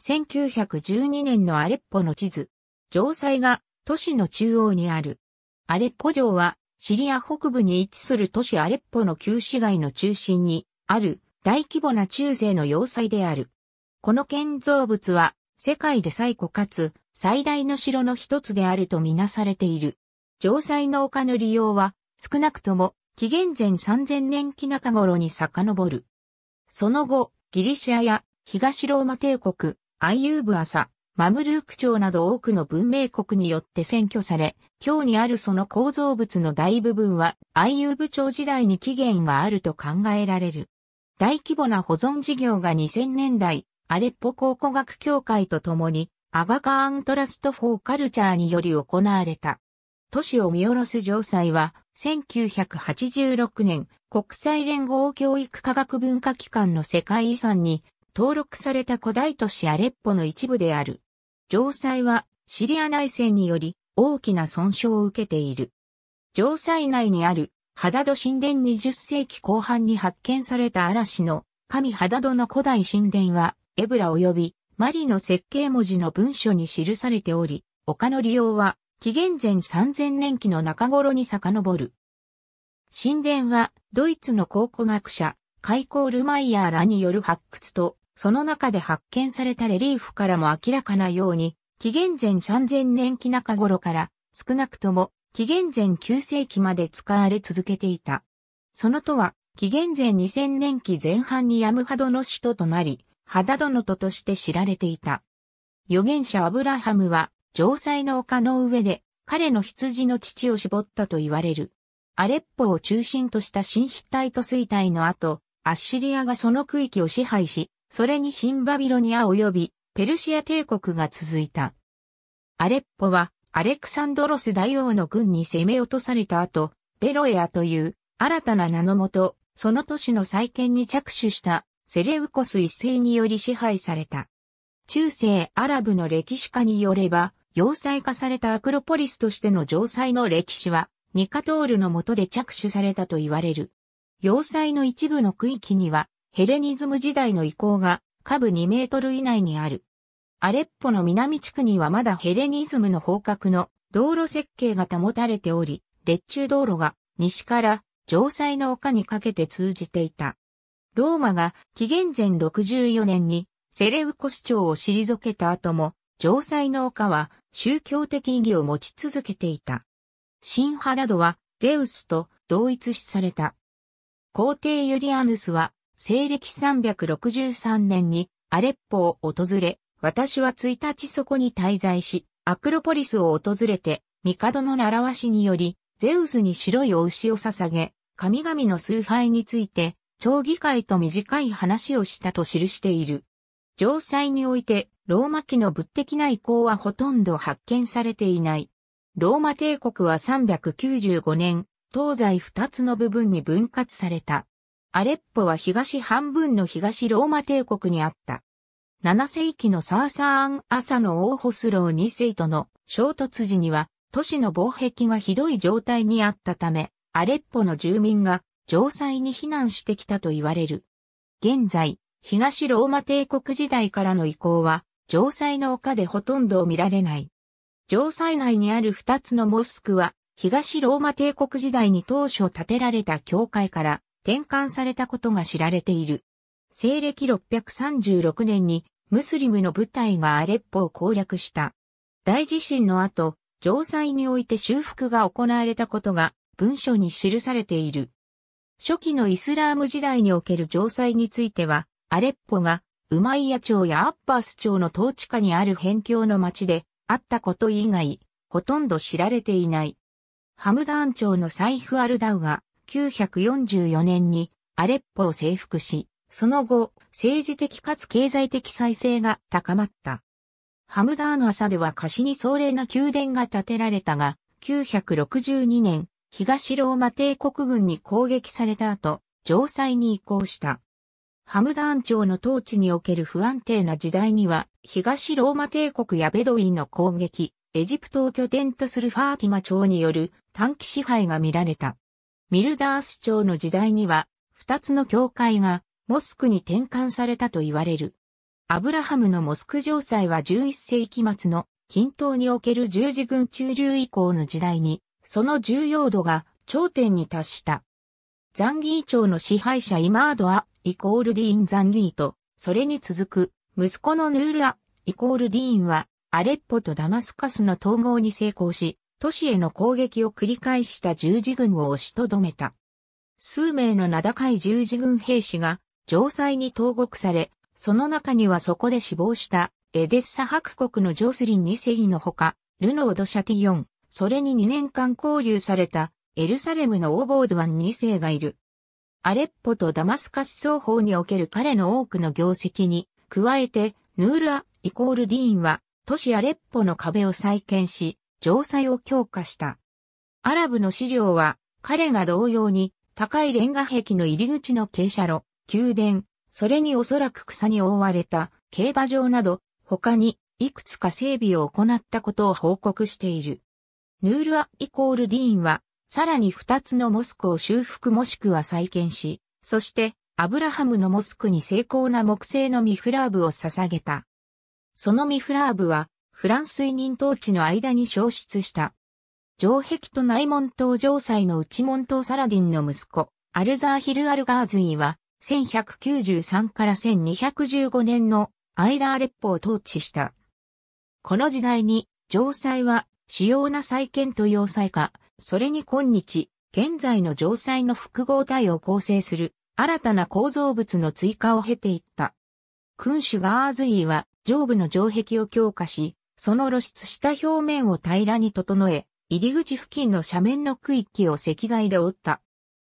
1912年のアレッポの地図。城塞が都市の中央にある。アレッポ城はシリア北部に位置する都市アレッポの旧市街の中心にある大規模な中世の要塞である。この建造物は世界で最古かつ最大の城の一つであるとみなされている。城塞の丘の利用は少なくとも紀元前3000年期中頃に遡る。その後、ギリシアや東ローマ帝国、アイユーブ朝、マムルーク朝など多くの文明国によって占拠され、今日にあるその構造物の大部分は、アイユーブ朝時代に起源があると考えられる。大規模な保存事業が2000年代、アレッポ考古学協会と共に、アガカーントラストフォーカルチャーにより行われた。都市を見下ろす城塞は、1986年、国際連合教育科学文化機関の世界遺産に登録された古代都市アレッポの一部である。城塞はシリア内戦により大きな損傷を受けている。城塞内にあるハダド神殿20世紀後半に発見された嵐の神ハダドの古代神殿はエブラ及びマリの設計文字の文書に記されており、丘の利用は紀元前3000年期の中頃に遡る。神殿はドイツの考古学者、カイコールマイヤーらによる発掘とその中で発見されたレリーフからも明らかなように、紀元前3000年期中頃から少なくとも紀元前9世紀まで使われ続けていた。その都は紀元前2000年期前半にヤムハドの首都となり、ハダドの都として知られていた。預言者アブラハムは城塞の丘の上で彼の羊の乳を絞ったと言われる。アレッポを中心とした新筆体と衰退の後、アッシリアがその区域を支配し、それに新バビロニア及びペルシア帝国が続いた。アレッポはアレクサンドロス大王の軍に攻め落とされた後、ベロエアという新たな名のもと、その都市の再建に着手したセレウコス一世により支配された。中世アラブの歴史家によれば、要塞化されたアクロポリスとしての城塞の歴史は、ニカトールの下で着手されたと言われる。要塞の一部の区域には、ヘレニズム時代の遺構が下部2メートル以内にある。アレッポの南地区にはまだヘレニズムの方角の道路設計が保たれており、列中道路が西から城塞の丘にかけて通じていた。ローマが紀元前64年にセレウコ市長を退けた後も、城塞の丘は宗教的意義を持ち続けていた。新派などはゼウスと同一視された。皇帝ユリアヌスは西暦363年にアレッポを訪れ、私は1日そこに滞在し、アクロポリスを訪れて、帝の習わしにより、ゼウスに白いお牛を捧げ、神々の崇拝について、町議会と短い話をしたと記している。城塞において、ローマ期の物的な遺構はほとんど発見されていない。ローマ帝国は395年、東西2つの部分に分割された。アレッポは東半分の東ローマ帝国にあった。7世紀のサーサーン・朝のオーホスロー2世との衝突時には都市の防壁がひどい状態にあったため、アレッポの住民が城塞に避難してきたと言われる。現在、東ローマ帝国時代からの移行は、城塞の丘でほとんど見られない。城塞内にある二つのモスクは、東ローマ帝国時代に当初建てられた教会から転換されたことが知られている。西暦636年にムスリムの部隊がアレッポを攻略した。大地震の後、城塞において修復が行われたことが文書に記されている。初期のイスラーム時代における城塞については、アレッポがウマイヤ朝やアッバース朝の統治下にある辺境の町であったこと以外、ほとんど知られていない。ハムダーン朝のサイフ・アルダウが1944年にアレッポを征服し、その後、政治的かつ経済的再生が高まった。ハムダーン朝では貸しに壮麗な宮殿が建てられたが、962年、東ローマ帝国軍に攻撃された後、城塞に移行した。ハムダーン朝の統治における不安定な時代には、東ローマ帝国やベドウィンの攻撃、エジプトを拠点とするファーティマ朝による短期支配が見られた。ミルダース朝の時代には、二つの教会がモスクに転換されたと言われる。アブラハムのモスク城塞は11世紀末の均等における十字軍中流以降の時代に、その重要度が頂点に達した。ザンギー朝の支配者イマードア、イコールディーン・ザンギーと、それに続く、息子のヌールア、イコールディーンは、アレッポとダマスカスの統合に成功し、都市への攻撃を繰り返した十字軍を押しとどめた。数名の名高い十字軍兵士が城塞に投獄され、その中にはそこで死亡したエデッサ伯国のジョスリン2世のほか、ルノード・シャティヨン、それに2年間交流されたエルサレムのオーボードワン2世がいる。アレッポとダマスカス双方における彼の多くの業績に、加えて、ヌールア・イコール・ディーンは、都市アレッポの壁を再建し、城塞を強化した。アラブの資料は、彼が同様に、高いレンガ壁の入り口の傾斜路、宮殿、それにおそらく草に覆われた競馬場など、他にいくつか整備を行ったことを報告している。ヌールア・イコール・ディーンは、さらに二つのモスクを修復もしくは再建し、そして、アブラハムのモスクに精巧な木製のミフラーブを捧げた。そのミフラーブは、フランス委任統治の間に消失した。城壁と内門島城塞の内門島サラディンの息子、アルザーヒル・アルガーズイは、1193から1215年のアイレ列ポを統治した。この時代に、城塞は主要な再建と要塞化、それに今日、現在の城塞の複合体を構成する新たな構造物の追加を経ていった。君主ガーズイは上部の城壁を強化し、その露出した表面を平らに整え、入り口付近の斜面の区域を石材で覆った。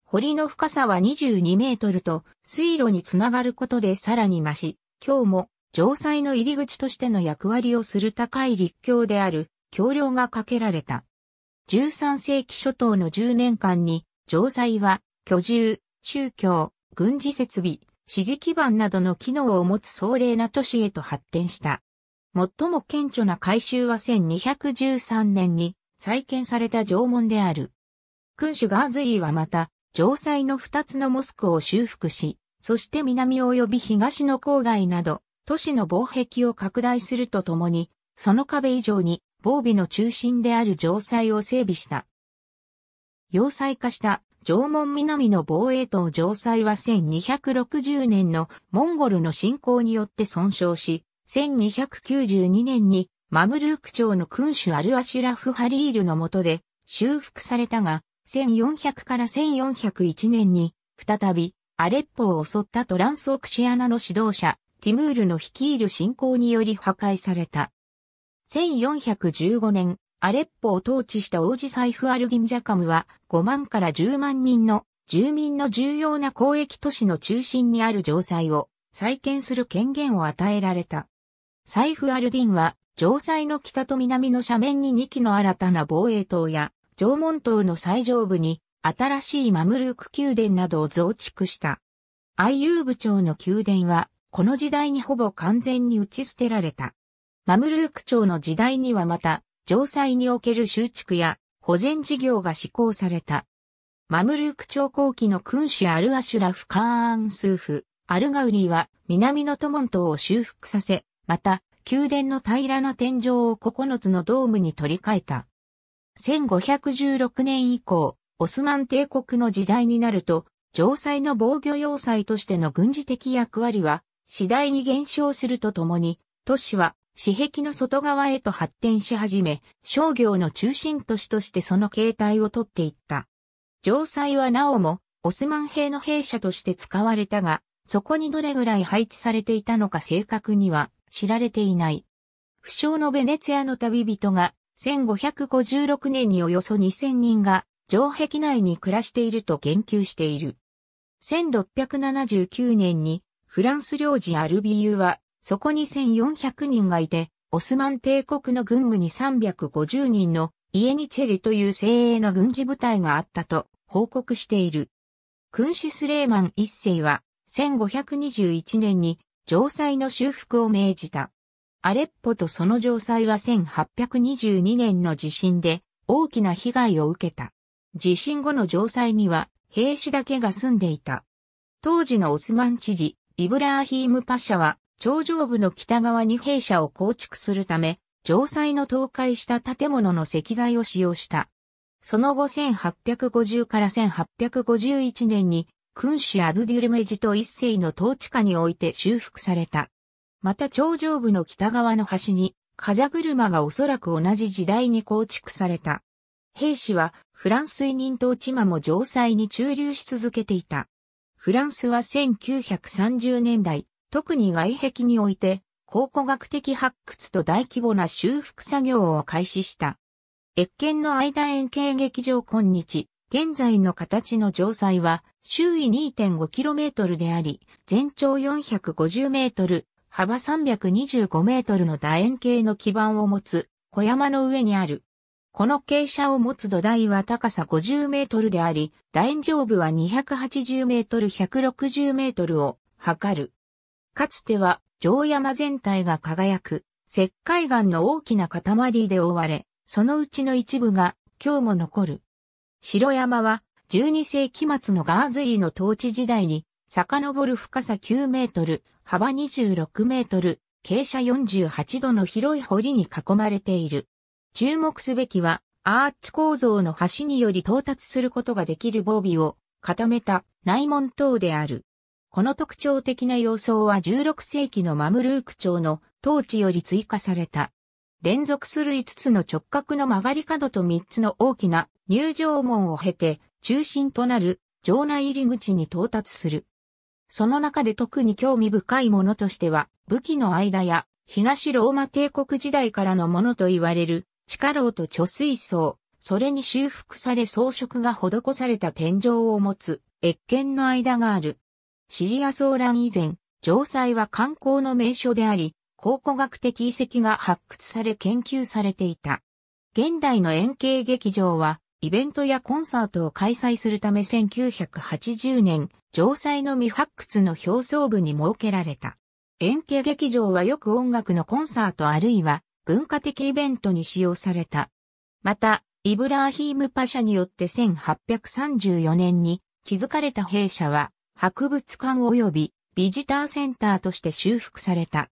堀の深さは22メートルと水路につながることでさらに増し、今日も城塞の入り口としての役割をする高い立教である橋梁がかけられた。13世紀初頭の10年間に城塞は居住、宗教、軍事設備、支持基盤などの機能を持つ壮麗な都市へと発展した。最も顕著な改修は1213年に再建された城門である。君主ガーズイーはまた、城塞の二つのモスクを修復し、そして南及び東の郊外など、都市の防壁を拡大するとともに、その壁以上に防備の中心である城塞を整備した。要塞化した城門南の防衛塔城塞は1260年のモンゴルの侵攻によって損傷し、1292年にマムルーク朝の君主アルアシュラフ・ハリールの下で修復されたが、1400から1401年に再びアレッポを襲ったトランスオクシアナの指導者ティムールの率いる侵攻により破壊された。1415年、アレッポを統治した王子サイフ・アルギンジャカムは5万から10万人の住民の重要な交易都市の中心にある城塞を再建する権限を与えられた。サイフ・アルディンは、城塞の北と南の斜面に2基の新たな防衛塔や、城門塔の最上部に、新しいマムルーク宮殿などを増築した。アイユー部長の宮殿は、この時代にほぼ完全に打ち捨てられた。マムルーク朝の時代にはまた、城塞における修築や保全事業が施行された。マムルーク朝後期の君主アルアシュラフ・カーン・スーフ、アルガウリは南のトモン島を修復させ、また、宮殿の平らな天井を9つのドームに取り替えた。1516年以降、オスマン帝国の時代になると、城塞の防御要塞としての軍事的役割は、次第に減少するとともに、都市は、市壁の外側へと発展し始め、商業の中心都市としてその形態をとっていった。城塞はなおも、オスマン兵の兵舎として使われたが、そこにどれぐらい配置されていたのか正確には知られていない。不詳のベネツィアの旅人が、1556年におよそ2000人が、城壁内に暮らしていると言及している。1679年に、フランス領事アルビユは、そこに1400人がいて、オスマン帝国の軍務に350人のイエニチェリという精鋭の軍事部隊があったと報告している。君主スレーマン一世は1521年に城塞の修復を命じた。アレッポとその城塞は1822年の地震で大きな被害を受けた。地震後の城塞には兵士だけが住んでいた。当時のオスマン知事、イブラーヒームパシャは、頂上部の北側に兵舎を構築するため、城塞の倒壊した建物の石材を使用した。その後1850から1851年に君主アブデュルメジと一世の統治下において修復された。また頂上部の北側の端に、風車がおそらく同じ時代に構築された。兵士はフランス委任統治間も城塞に駐留し続けていた。フランスは1930年代、特に外壁において、考古学的発掘と大規模な修復作業を開始した。越見の間円形劇場今日、現在の形の城塞は周囲 2.5km であり、全長 450m、幅 325m の楕円形の基盤を持つ小山の上にある。この傾斜を持つ土台は高さ50メートルであり、楕円上部は280メートル160メートルを測る。かつては城山全体が輝く石灰岩の大きな塊で覆われ、そのうちの一部が今日も残る。城山は12世紀末のガーゼイの統治時代に遡る深さ9メートル、幅26メートル、傾斜48度の広い堀に囲まれている。注目すべきはアーチ構造の橋により到達することができる防備を固めた内門塔である。この特徴的な様相は16世紀のマムルーク朝の統治より追加された。連続する5つの直角の曲がり角と3つの大きな入場門を経て中心となる城内入り口に到達する。その中で特に興味深いものとしては武器の間や東ローマ帝国時代からのものと言われる地下牢と貯水槽、それに修復され装飾が施された天井を持つ越見の間がある。シリア騒乱以前、城塞は観光の名所であり、考古学的遺跡が発掘され研究されていた。現代の円形劇場は、イベントやコンサートを開催するため1980年、城西の未発掘の表層部に設けられた。円形劇場はよく音楽のコンサートあるいは文化的イベントに使用された。また、イブラーヒームパシャによって1834年に築かれた弊社は、博物館及びビジターセンターとして修復された。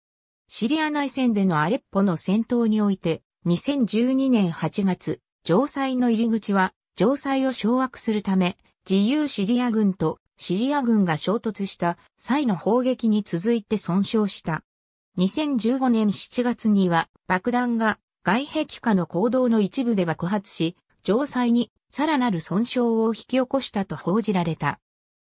シリア内戦でのアレッポの戦闘において、2012年8月、城塞の入り口は、城塞を掌握するため、自由シリア軍とシリア軍が衝突した際の砲撃に続いて損傷した。2015年7月には爆弾が外壁下の行動の一部で爆発し、城塞にさらなる損傷を引き起こしたと報じられた。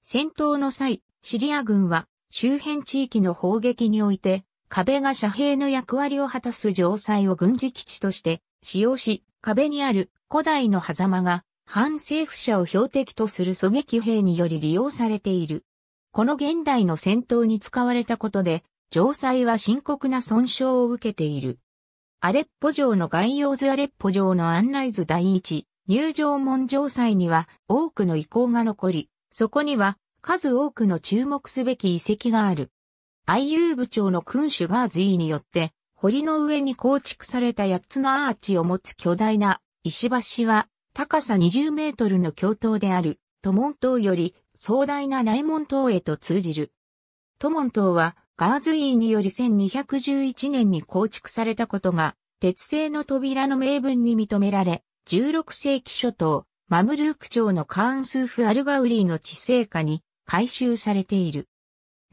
戦闘の際、シリア軍は周辺地域の砲撃において壁が遮蔽の役割を果たす城塞を軍事基地として使用し、壁にある古代の狭間が反政府者を標的とする狙撃兵により利用されている。この現代の戦闘に使われたことで、城塞は深刻な損傷を受けている。アレッポ城の概要図アレッポ城の案内図第一、入城門城塞には多くの遺構が残り、そこには数多くの注目すべき遺跡がある。愛遊部長の君主ガーズイーによって、堀の上に構築された8つのアーチを持つ巨大な石橋は、高さ20メートルの教塔である、都門島より壮大な内門島へと通じる。都門島は、ガーズイーにより1211年に構築されたことが、鉄製の扉の名分に認められ、16世紀初頭、マムルーク朝のカーンスーフ・アルガウリーの地政下に改修されている。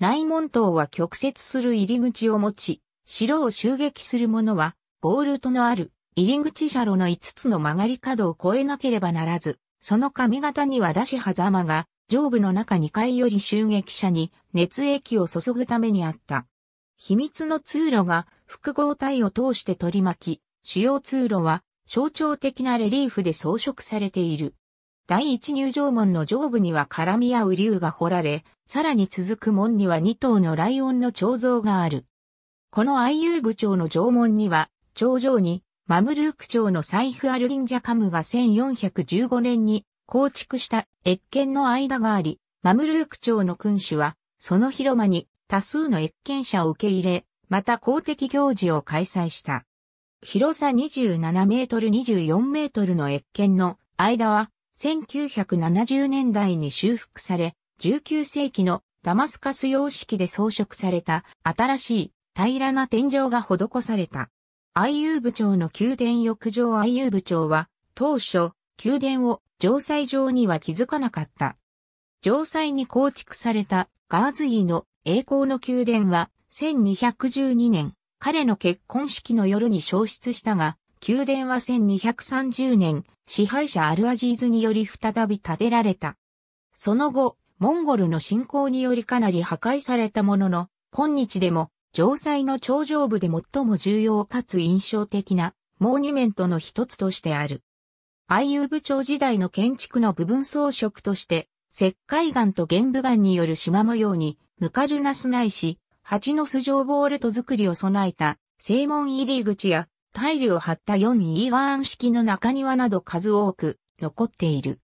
内門頭は曲折する入り口を持ち、城を襲撃する者は、ボールとのある入り口車路の5つの曲がり角を越えなければならず、その髪型には出し狭間が、上部の中2階より襲撃者に熱液を注ぐためにあった。秘密の通路が複合体を通して取り巻き、主要通路は象徴的なレリーフで装飾されている。第一入場門の上部には絡み合う竜が掘られ、さらに続く門には二頭のライオンの彫像がある。この愛遊部長の縄文には、頂上に、マムルーク朝の財布アルリンジャカムが1415年に構築した越見の間があり、マムルーク朝の君主は、その広間に多数の越見者を受け入れ、また公的行事を開催した。広さ27メートル24メートルの越見の間は1970年代に修復され、19世紀のダマスカス様式で装飾された新しい平らな天井が施された。愛遊部長の宮殿浴場愛遊部長は当初宮殿を城塞上には気づかなかった。城塞に構築されたガーズイーの栄光の宮殿は1212年彼の結婚式の夜に消失したが宮殿は1230年、支配者アルアジーズにより再び建てられた。その後、モンゴルの侵攻によりかなり破壊されたものの、今日でも、城塞の頂上部で最も重要かつ印象的なモーニュメントの一つとしてある。アイユー部長時代の建築の部分装飾として、石灰岩と玄武岩による島模様に、ムカルナスないし、蜂の巣状ボールト作りを備えた、正門入り口やタイルを張った 4E1 式の中庭など数多く残っている。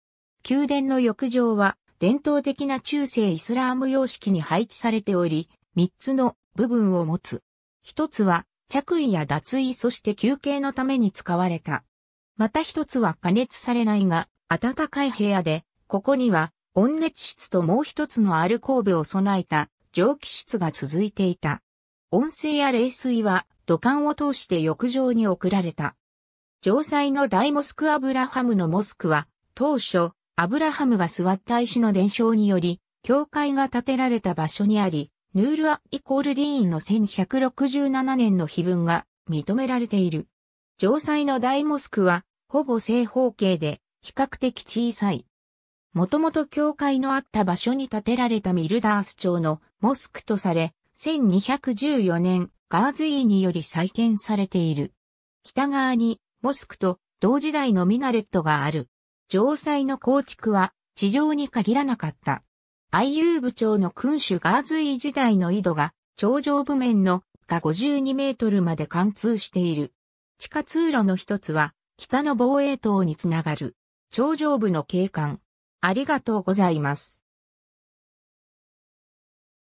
宮殿の浴場は伝統的な中世イスラーム様式に配置されており、3つの部分を持つ。1つは着衣や脱衣そして休憩のために使われた。また1つは加熱されないが暖かい部屋で、ここには温熱室ともう1つのアルコーブを備えた蒸気室が続いていた。温水や冷水は土管を通して浴場に送られた。城塞の大モスクアブラハムのモスクは、当初、アブラハムが座った石の伝承により、教会が建てられた場所にあり、ヌールア・イコールディーンの1167年の碑文が認められている。城塞の大モスクは、ほぼ正方形で、比較的小さい。もともと教会のあった場所に建てられたミルダース町のモスクとされ、1214年ガーズイーにより再建されている。北側にモスクと同時代のミナレットがある。城塞の構築は地上に限らなかった。iu 部長の君主ガーズイー時代の井戸が頂上部面のが52メートルまで貫通している。地下通路の一つは北の防衛塔につながる。頂上部の景観。ありがとうございます。